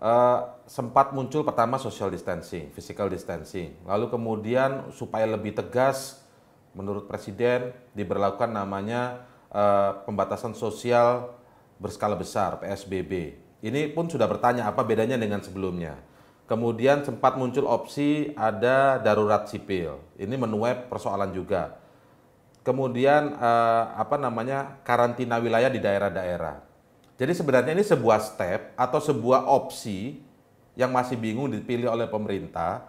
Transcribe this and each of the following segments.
uh, sempat muncul pertama social distancing, physical distancing. Lalu kemudian supaya lebih tegas menurut presiden diberlakukan namanya uh, pembatasan sosial berskala besar PSBB. Ini pun sudah bertanya apa bedanya dengan sebelumnya. Kemudian sempat muncul opsi ada darurat sipil. Ini menuai persoalan juga. Kemudian eh, apa namanya karantina wilayah di daerah-daerah. Jadi sebenarnya ini sebuah step atau sebuah opsi yang masih bingung dipilih oleh pemerintah.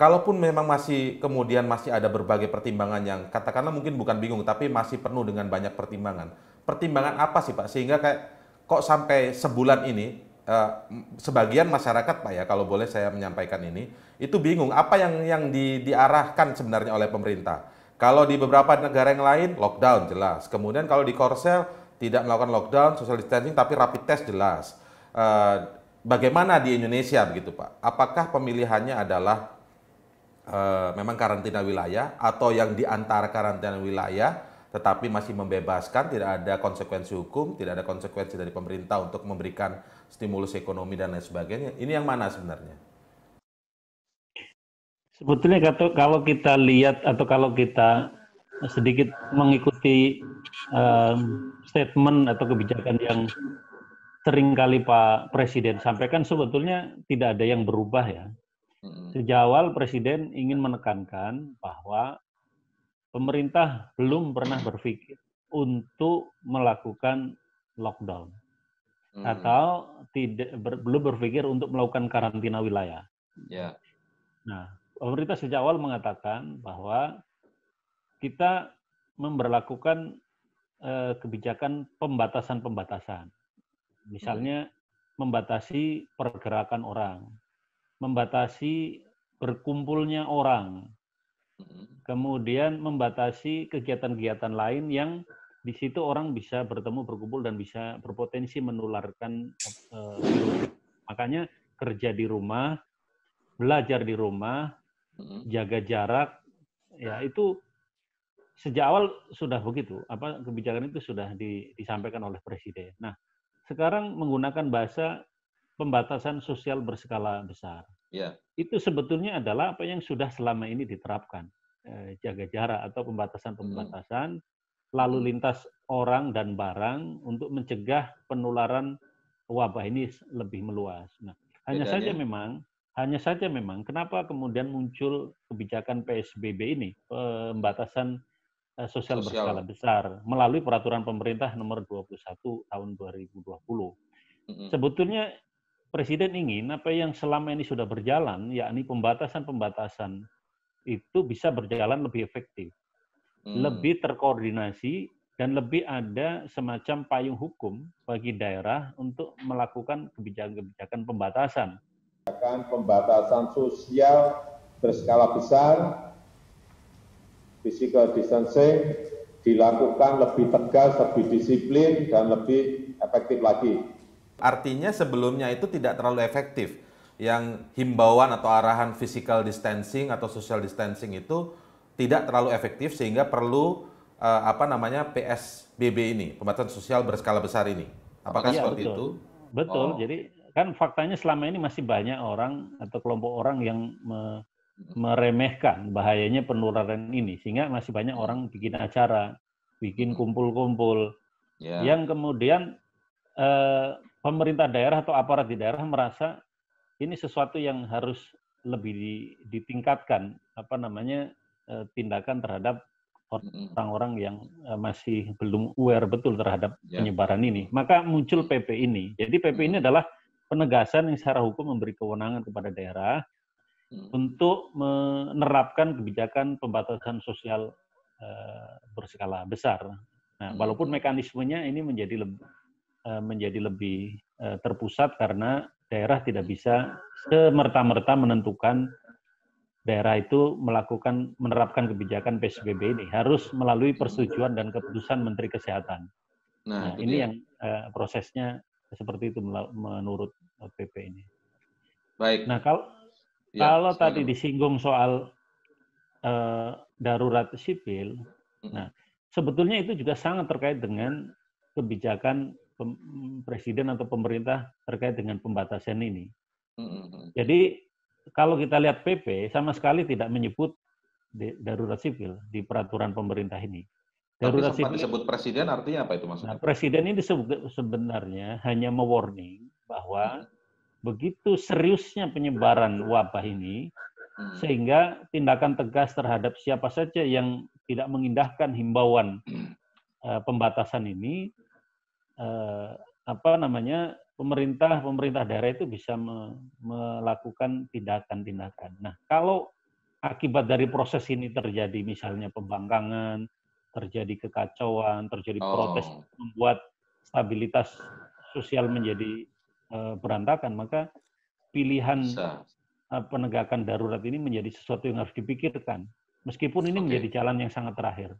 Kalaupun memang masih kemudian masih ada berbagai pertimbangan yang katakanlah mungkin bukan bingung tapi masih penuh dengan banyak pertimbangan. Pertimbangan apa sih Pak sehingga kayak kok sampai sebulan ini eh, sebagian masyarakat Pak ya kalau boleh saya menyampaikan ini itu bingung apa yang yang di, diarahkan sebenarnya oleh pemerintah. Kalau di beberapa negara yang lain lockdown jelas. Kemudian kalau di Korsel tidak melakukan lockdown, social distancing, tapi rapid test jelas. Uh, bagaimana di Indonesia begitu Pak? Apakah pemilihannya adalah uh, memang karantina wilayah atau yang di antara karantina wilayah tetapi masih membebaskan, tidak ada konsekuensi hukum, tidak ada konsekuensi dari pemerintah untuk memberikan stimulus ekonomi dan lain sebagainya. Ini yang mana sebenarnya? Sebetulnya kalau kita lihat atau kalau kita sedikit mengikuti um, statement atau kebijakan yang sering kali Pak Presiden sampaikan sebetulnya tidak ada yang berubah ya. Sejak awal Presiden ingin menekankan bahwa pemerintah belum pernah berpikir untuk melakukan lockdown atau tidak ber, belum berpikir untuk melakukan karantina wilayah. Ya. Nah, pemerintah sejak awal mengatakan bahwa kita memperlakukan eh, kebijakan pembatasan-pembatasan. Misalnya membatasi pergerakan orang, membatasi berkumpulnya orang, mm-hmm. kemudian membatasi kegiatan-kegiatan lain yang di situ orang bisa bertemu berkumpul dan bisa berpotensi menularkan eh, virus. Makanya kerja di rumah, belajar di rumah, mm-hmm. jaga jarak, ya itu sejak awal sudah begitu, apa kebijakan itu sudah di, disampaikan oleh presiden. Nah, sekarang menggunakan bahasa pembatasan sosial berskala besar. Ya. Itu sebetulnya adalah apa yang sudah selama ini diterapkan, eh, jaga jarak atau pembatasan-pembatasan hmm. lalu lintas orang dan barang untuk mencegah penularan wabah ini lebih meluas. Nah, hanya saja memang hanya saja memang kenapa kemudian muncul kebijakan PSBB ini, pembatasan Eh, sosial, berskala besar melalui peraturan pemerintah nomor 21 tahun 2020. Sebetulnya presiden ingin apa yang selama ini sudah berjalan yakni pembatasan-pembatasan itu bisa berjalan lebih efektif, mm. lebih terkoordinasi dan lebih ada semacam payung hukum bagi daerah untuk melakukan kebijakan-kebijakan pembatasan. Pembatasan sosial berskala besar physical distancing dilakukan lebih tegas, lebih disiplin, dan lebih efektif lagi. Artinya sebelumnya itu tidak terlalu efektif. Yang himbauan atau arahan physical distancing atau social distancing itu tidak terlalu efektif sehingga perlu eh, apa namanya PSBB ini, pembatasan sosial berskala besar ini. Apakah iya, seperti betul. itu? Betul. Oh. Jadi kan faktanya selama ini masih banyak orang atau kelompok orang yang me meremehkan bahayanya penularan ini sehingga masih banyak hmm. orang bikin acara, bikin hmm. kumpul-kumpul yeah. yang kemudian eh, pemerintah daerah atau aparat di daerah merasa ini sesuatu yang harus lebih ditingkatkan apa namanya eh, tindakan terhadap hmm. orang-orang yang eh, masih belum aware betul terhadap yeah. penyebaran ini. Maka muncul PP ini. Jadi PP ini adalah penegasan yang secara hukum memberi kewenangan kepada daerah Hmm. untuk menerapkan kebijakan pembatasan sosial uh, berskala besar. Nah, hmm. walaupun mekanismenya ini menjadi lebih eh, uh, menjadi lebih uh, terpusat karena daerah tidak bisa semerta-merta menentukan daerah itu melakukan menerapkan kebijakan PSBB ini harus melalui persetujuan dan keputusan Menteri Kesehatan. Nah, nah ini dia. yang uh, prosesnya seperti itu menurut PP ini. Baik. Nah, kalau Ya, kalau sekarang. tadi disinggung soal uh, darurat sipil, hmm. nah sebetulnya itu juga sangat terkait dengan kebijakan presiden atau pemerintah terkait dengan pembatasan ini. Hmm. hmm, hmm. Jadi kalau kita lihat PP sama sekali tidak menyebut darurat sipil di peraturan pemerintah ini. Darurat Tapi sempat sipil, disebut presiden artinya apa itu maksudnya? Nah, presiden ini sebenarnya hanya mewarning bahwa hmm begitu seriusnya penyebaran wabah ini hmm. sehingga tindakan tegas terhadap siapa saja yang tidak mengindahkan himbauan uh, pembatasan ini uh, apa namanya pemerintah pemerintah daerah itu bisa me melakukan tindakan-tindakan. Nah, kalau akibat dari proses ini terjadi misalnya pembangkangan, terjadi kekacauan, terjadi oh. protes, oh. membuat stabilitas sosial menjadi Eh, berantakan. Maka pilihan uh, penegakan darurat ini menjadi sesuatu yang harus dipikirkan. Meskipun ini okay. menjadi jalan yang sangat terakhir.